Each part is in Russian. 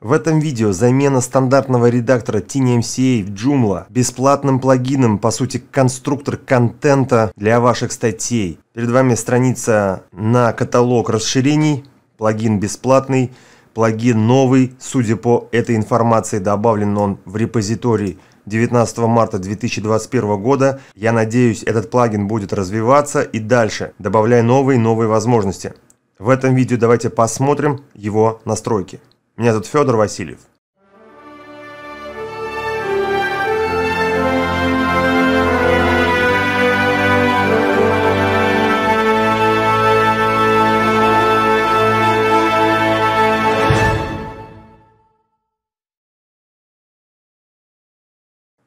В этом видео замена стандартного редактора TinyMCA в Joomla бесплатным плагином, по сути, конструктор контента для ваших статей. Перед вами страница на каталог расширений, плагин бесплатный, плагин новый, судя по этой информации, добавлен он в репозиторий 19 марта 2021 года. Я надеюсь, этот плагин будет развиваться и дальше, добавляя новые и новые возможности. В этом видео давайте посмотрим его настройки. Меня зовут Федор Васильев.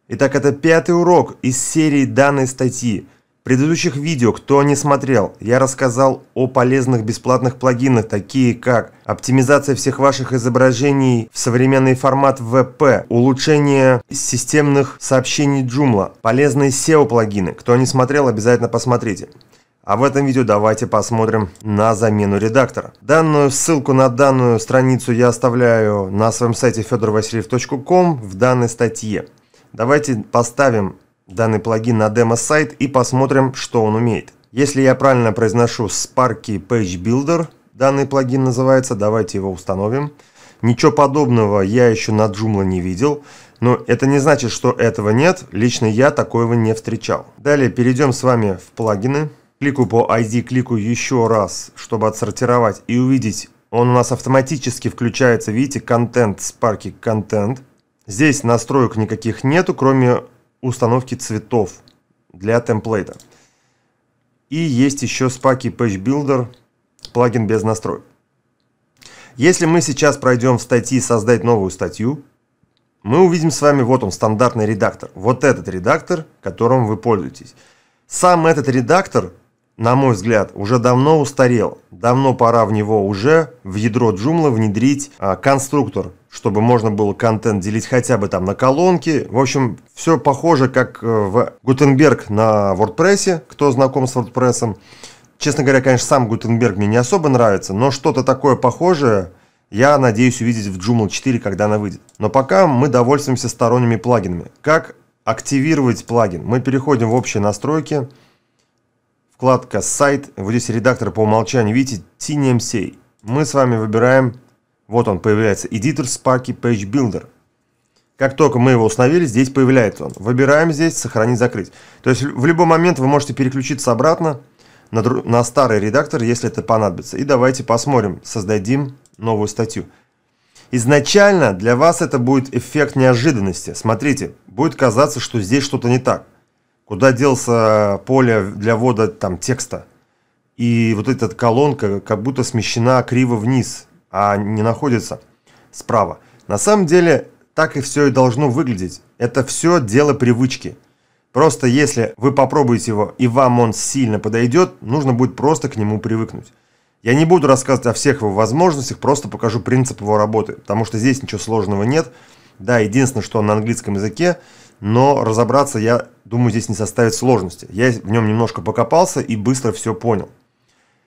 Итак, это пятый урок из серии данной статьи предыдущих видео, кто не смотрел, я рассказал о полезных бесплатных плагинах, такие как оптимизация всех ваших изображений в современный формат VP, улучшение системных сообщений Joomla, полезные SEO-плагины. Кто не смотрел, обязательно посмотрите. А в этом видео давайте посмотрим на замену редактора. Данную ссылку на данную страницу я оставляю на своем сайте fedorvasiliev.com в данной статье. Давайте поставим данный плагин на демо-сайт и посмотрим, что он умеет. Если я правильно произношу Sparky Page Builder, данный плагин называется, давайте его установим. Ничего подобного я еще на Joomla не видел, но это не значит, что этого нет, лично я такого не встречал. Далее перейдем с вами в плагины. Клику по ID, клику еще раз, чтобы отсортировать и увидеть, он у нас автоматически включается, видите, контент, Sparky контент. Здесь настроек никаких нету, кроме установки цветов для темплейта. И есть еще спаки Page Builder, плагин без настроек. Если мы сейчас пройдем в статьи «Создать новую статью», мы увидим с вами, вот он, стандартный редактор. Вот этот редактор, которым вы пользуетесь. Сам этот редактор, на мой взгляд, уже давно устарел. Давно пора в него уже в ядро Joomla внедрить а, конструктор чтобы можно было контент делить хотя бы там на колонки. В общем, все похоже, как э, в Гутенберг на WordPress, кто знаком с WordPress. Честно говоря, конечно, сам Гутенберг мне не особо нравится, но что-то такое похожее я надеюсь увидеть в Joomla 4, когда она выйдет. Но пока мы довольствуемся сторонними плагинами. Как активировать плагин? Мы переходим в общие настройки. Вкладка «Сайт». Вот здесь редактор по умолчанию. Видите, TNMC. Мы с вами выбираем вот он появляется, Editor Sparky Page Builder. Как только мы его установили, здесь появляется он. Выбираем здесь «Сохранить, закрыть». То есть в любой момент вы можете переключиться обратно на, на старый редактор, если это понадобится. И давайте посмотрим, создадим новую статью. Изначально для вас это будет эффект неожиданности. Смотрите, будет казаться, что здесь что-то не так. Куда делся поле для ввода там, текста? И вот эта колонка как будто смещена криво вниз а не находится справа. На самом деле так и все и должно выглядеть. Это все дело привычки. Просто если вы попробуете его и вам он сильно подойдет, нужно будет просто к нему привыкнуть. Я не буду рассказывать о всех его возможностях, просто покажу принцип его работы, потому что здесь ничего сложного нет. Да, единственное, что он на английском языке, но разобраться, я думаю, здесь не составит сложности. Я в нем немножко покопался и быстро все понял.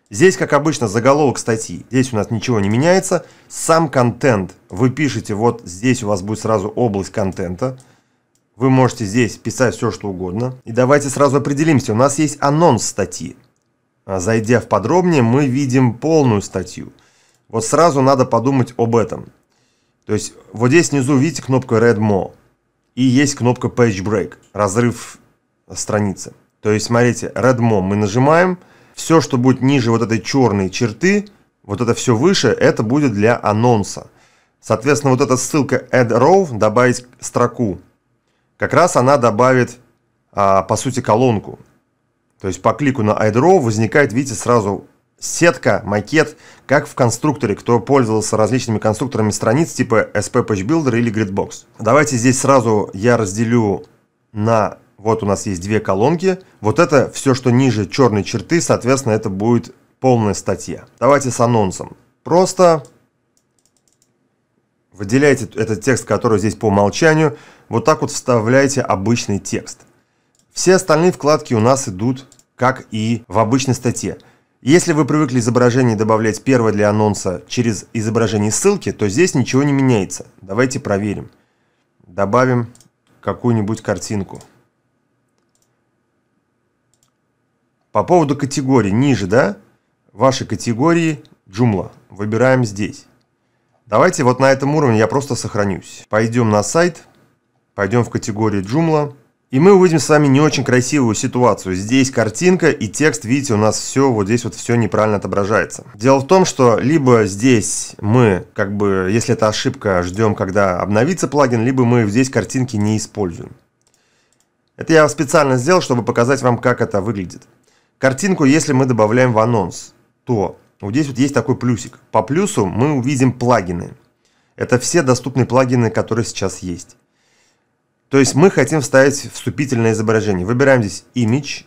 Здесь, как обычно, заголовок статьи. Здесь у нас ничего не меняется. Сам контент вы пишете, вот здесь у вас будет сразу область контента. Вы можете здесь писать все, что угодно. И давайте сразу определимся. У нас есть анонс статьи. А, зайдя в подробнее, мы видим полную статью. Вот сразу надо подумать об этом. То есть вот здесь внизу видите кнопку Red More. И есть кнопка Page Break, разрыв э, страницы. То есть смотрите, Red More мы нажимаем – все, что будет ниже вот этой черной черты, вот это все выше, это будет для анонса. Соответственно, вот эта ссылка add row, добавить строку, как раз она добавит, а, по сути, колонку. То есть по клику на add row возникает, видите, сразу сетка, макет, как в конструкторе, кто пользовался различными конструкторами страниц типа SP Page Builder или Gridbox. Давайте здесь сразу я разделю на вот у нас есть две колонки. Вот это все, что ниже черной черты, соответственно, это будет полная статья. Давайте с анонсом. Просто выделяйте этот текст, который здесь по умолчанию. Вот так вот вставляйте обычный текст. Все остальные вкладки у нас идут, как и в обычной статье. Если вы привыкли изображение добавлять первое для анонса через изображение ссылки, то здесь ничего не меняется. Давайте проверим. Добавим какую-нибудь картинку. По поводу категории, ниже, да? Ваши категории Joomla. Выбираем здесь. Давайте вот на этом уровне я просто сохранюсь. Пойдем на сайт, пойдем в категорию Joomla. И мы увидим с вами не очень красивую ситуацию. Здесь картинка и текст, видите, у нас все, вот здесь вот все неправильно отображается. Дело в том, что либо здесь мы, как бы, если это ошибка, ждем, когда обновится плагин, либо мы здесь картинки не используем. Это я специально сделал, чтобы показать вам, как это выглядит. Картинку, если мы добавляем в анонс, то вот здесь вот есть такой плюсик. По плюсу мы увидим плагины. Это все доступные плагины, которые сейчас есть. То есть мы хотим вставить вступительное изображение. Выбираем здесь Image.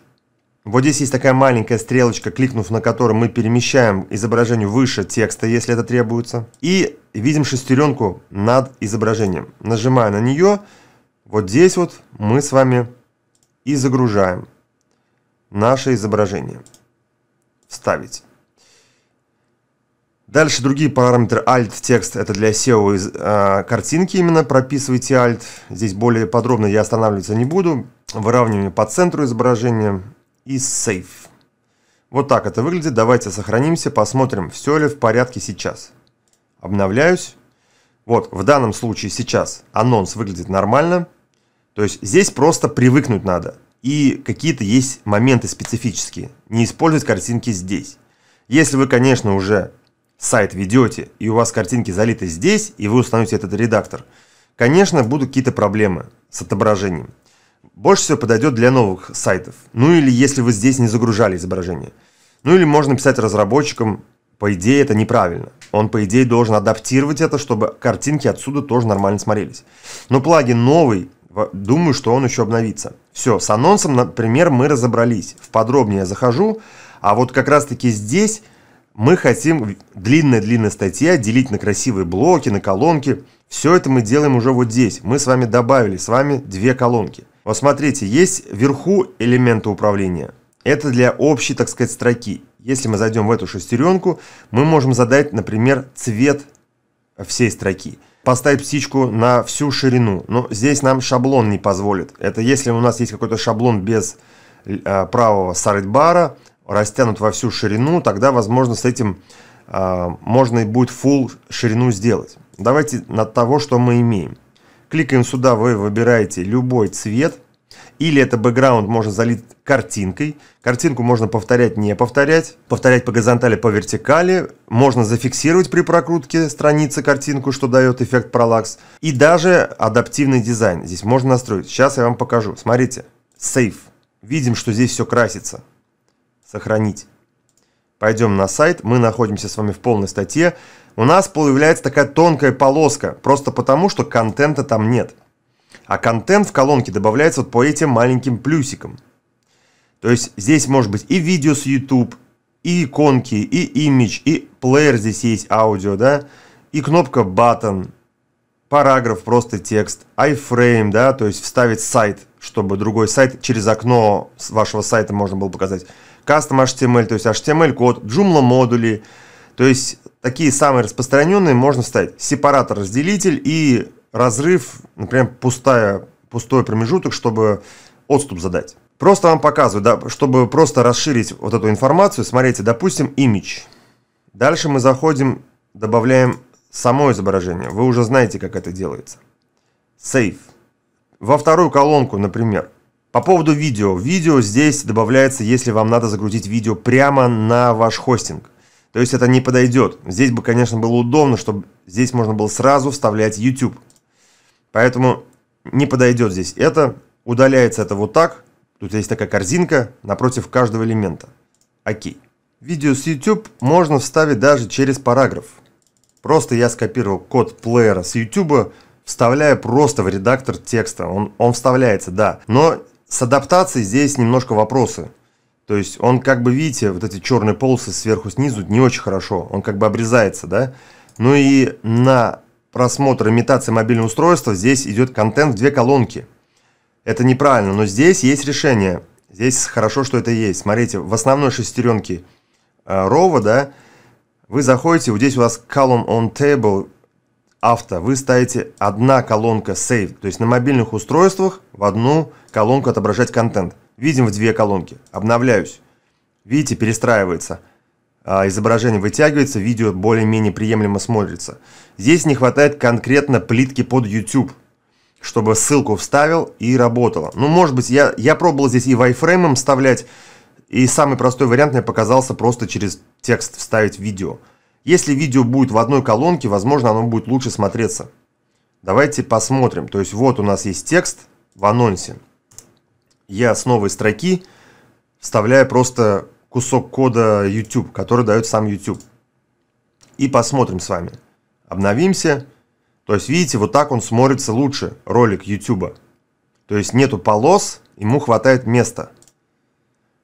Вот здесь есть такая маленькая стрелочка, кликнув на которую мы перемещаем изображение выше текста, если это требуется. И видим шестеренку над изображением. Нажимая на нее, вот здесь вот мы с вами и загружаем наше изображение. Вставить. Дальше другие параметры alt текст это для SEO из э, картинки именно прописывайте alt. Здесь более подробно я останавливаться не буду. Выравнивание по центру изображения и save. Вот так это выглядит. Давайте сохранимся, посмотрим, все ли в порядке сейчас. Обновляюсь. Вот, в данном случае сейчас анонс выглядит нормально. То есть здесь просто привыкнуть надо и какие-то есть моменты специфические. Не использовать картинки здесь. Если вы, конечно, уже сайт ведете, и у вас картинки залиты здесь, и вы установите этот редактор, конечно, будут какие-то проблемы с отображением. Больше всего подойдет для новых сайтов. Ну или если вы здесь не загружали изображение. Ну или можно писать разработчикам, по идее это неправильно. Он, по идее, должен адаптировать это, чтобы картинки отсюда тоже нормально смотрелись. Но плагин новый, Думаю, что он еще обновится. Все, с анонсом, например, мы разобрались. В подробнее я захожу. А вот как раз-таки здесь мы хотим длинная-длинная статья делить на красивые блоки, на колонки. Все это мы делаем уже вот здесь. Мы с вами добавили с вами две колонки. Вот смотрите, есть вверху элементы управления. Это для общей, так сказать, строки. Если мы зайдем в эту шестеренку, мы можем задать, например, цвет всей строки поставить птичку на всю ширину. Но здесь нам шаблон не позволит. Это если у нас есть какой-то шаблон без э, правого сардбара, растянут во всю ширину, тогда, возможно, с этим э, можно и будет full ширину сделать. Давайте над того, что мы имеем. Кликаем сюда, вы выбираете любой цвет – или это бэкграунд можно залить картинкой. Картинку можно повторять, не повторять. Повторять по горизонтали, по вертикали. Можно зафиксировать при прокрутке страницы картинку, что дает эффект пролакс. И даже адаптивный дизайн. Здесь можно настроить. Сейчас я вам покажу. Смотрите. Save. Видим, что здесь все красится. Сохранить. Пойдем на сайт. Мы находимся с вами в полной статье. У нас появляется такая тонкая полоска. Просто потому, что контента там нет а контент в колонке добавляется вот по этим маленьким плюсикам. То есть здесь может быть и видео с YouTube, и иконки, и имидж, и плеер здесь есть аудио, да, и кнопка button, параграф, просто текст, iframe, да, то есть вставить сайт, чтобы другой сайт через окно вашего сайта можно было показать. Custom HTML, то есть HTML-код, Joomla модули, то есть такие самые распространенные можно вставить. Сепаратор, разделитель и разрыв, например, ну, пустая, пустой промежуток, чтобы отступ задать. Просто вам показываю, да, чтобы просто расширить вот эту информацию, смотрите, допустим, image. Дальше мы заходим, добавляем само изображение. Вы уже знаете, как это делается. Save. Во вторую колонку, например. По поводу видео. Видео здесь добавляется, если вам надо загрузить видео прямо на ваш хостинг. То есть это не подойдет. Здесь бы, конечно, было удобно, чтобы здесь можно было сразу вставлять YouTube. Поэтому не подойдет здесь это. Удаляется это вот так. Тут есть такая корзинка напротив каждого элемента. Окей. Видео с YouTube можно вставить даже через параграф. Просто я скопировал код плеера с YouTube, вставляя просто в редактор текста. Он, он вставляется, да. Но с адаптацией здесь немножко вопросы. То есть он как бы, видите, вот эти черные полосы сверху снизу не очень хорошо. Он как бы обрезается, да. Ну и на просмотр имитации мобильного устройства, здесь идет контент в две колонки. Это неправильно, но здесь есть решение. Здесь хорошо, что это есть. Смотрите, в основной шестеренке э, Рова, да, вы заходите, вот здесь у вас column on table авто, вы ставите одна колонка save, то есть на мобильных устройствах в одну колонку отображать контент. Видим в две колонки. Обновляюсь. Видите, перестраивается. А, изображение вытягивается, видео более-менее приемлемо смотрится. Здесь не хватает конкретно плитки под YouTube, чтобы ссылку вставил и работало. Ну, может быть, я, я пробовал здесь и вайфреймом вставлять, и самый простой вариант мне показался просто через текст вставить видео. Если видео будет в одной колонке, возможно, оно будет лучше смотреться. Давайте посмотрим. То есть вот у нас есть текст в анонсе. Я с новой строки вставляю просто кусок кода YouTube, который дает сам YouTube. И посмотрим с вами. Обновимся. То есть, видите, вот так он смотрится лучше, ролик YouTube. То есть нету полос, ему хватает места.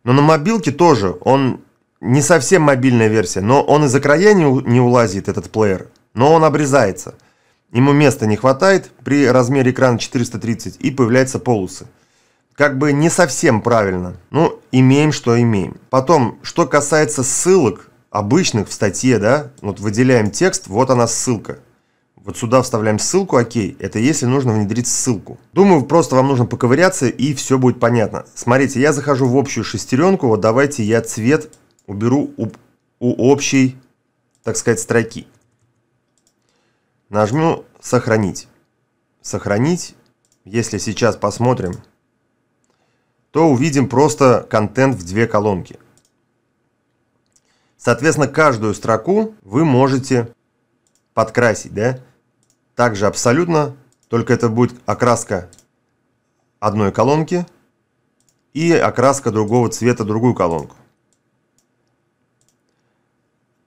Но на мобилке тоже он не совсем мобильная версия, но он из-за края не, не улазит, этот плеер. Но он обрезается. Ему места не хватает при размере экрана 430 и появляются полосы. Как бы не совсем правильно. Ну, имеем, что имеем. Потом, что касается ссылок, обычных в статье, да, ну вот выделяем текст, вот она ссылка. Вот сюда вставляем ссылку, окей, это если нужно внедрить ссылку. Думаю, просто вам нужно поковыряться и все будет понятно. Смотрите, я захожу в общую шестеренку, вот давайте я цвет уберу у, у общей, так сказать, строки. Нажму «Сохранить». «Сохранить», если сейчас посмотрим, то увидим просто контент в две колонки. Соответственно, каждую строку вы можете подкрасить, да? Также абсолютно, только это будет окраска одной колонки и окраска другого цвета другую колонку.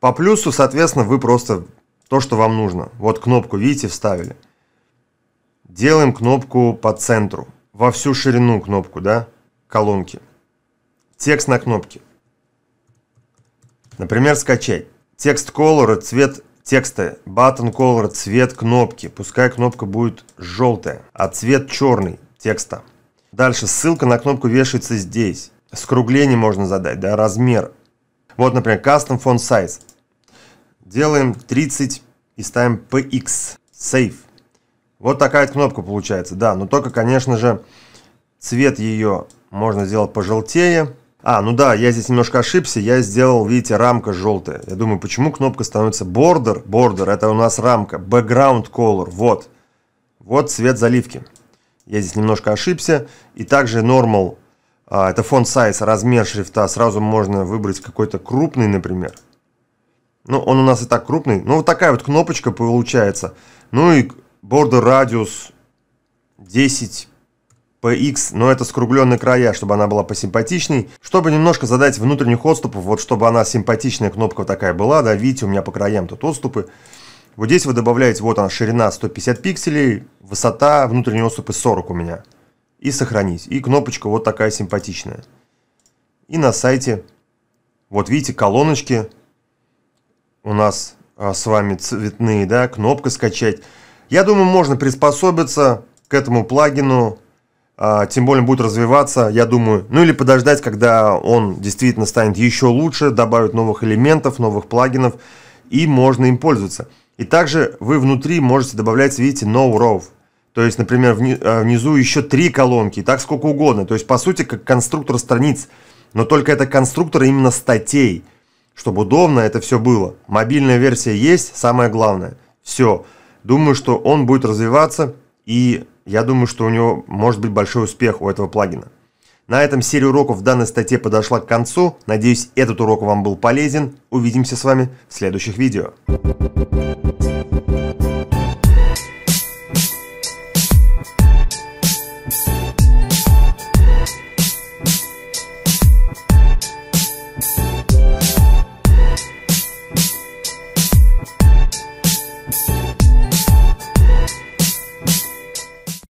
По плюсу, соответственно, вы просто то, что вам нужно. Вот кнопку, видите, вставили. Делаем кнопку по центру, во всю ширину кнопку, да? колонки. Текст на кнопке. Например, скачать. Текст color, цвет текста, button color, цвет кнопки. Пускай кнопка будет желтая, а цвет черный текста. Дальше ссылка на кнопку вешается здесь. Скругление можно задать, да, размер. Вот, например, custom font size. Делаем 30 и ставим px. Save. Вот такая кнопка получается, да. Но только, конечно же, цвет ее можно сделать пожелтее. А, ну да, я здесь немножко ошибся. Я сделал, видите, рамка желтая. Я думаю, почему кнопка становится border? Border это у нас рамка. Background color. Вот. Вот цвет заливки. Я здесь немножко ошибся. И также normal. А, это font size, размер шрифта. Сразу можно выбрать какой-то крупный, например. Ну, он у нас и так крупный. Ну, вот такая вот кнопочка получается. Ну и border radius 10 PX, но это скругленные края, чтобы она была посимпатичней, чтобы немножко задать внутренних отступов, вот чтобы она симпатичная кнопка такая была, да, видите, у меня по краям тут отступы. Вот здесь вы добавляете, вот она ширина 150 пикселей, высота внутренние отступы 40 у меня. И сохранить. И кнопочка вот такая симпатичная. И на сайте, вот видите, колоночки у нас а, с вами цветные, да, кнопка скачать. Я думаю, можно приспособиться к этому плагину, а, тем более будет развиваться, я думаю, ну или подождать, когда он действительно станет еще лучше, добавит новых элементов, новых плагинов, и можно им пользоваться. И также вы внутри можете добавлять, видите, no row. То есть, например, а, внизу еще три колонки, и так сколько угодно. То есть, по сути, как конструктор страниц, но только это конструктор именно статей, чтобы удобно это все было. Мобильная версия есть, самое главное. Все. Думаю, что он будет развиваться, и я думаю, что у него может быть большой успех у этого плагина. На этом серия уроков в данной статье подошла к концу. Надеюсь, этот урок вам был полезен. Увидимся с вами в следующих видео.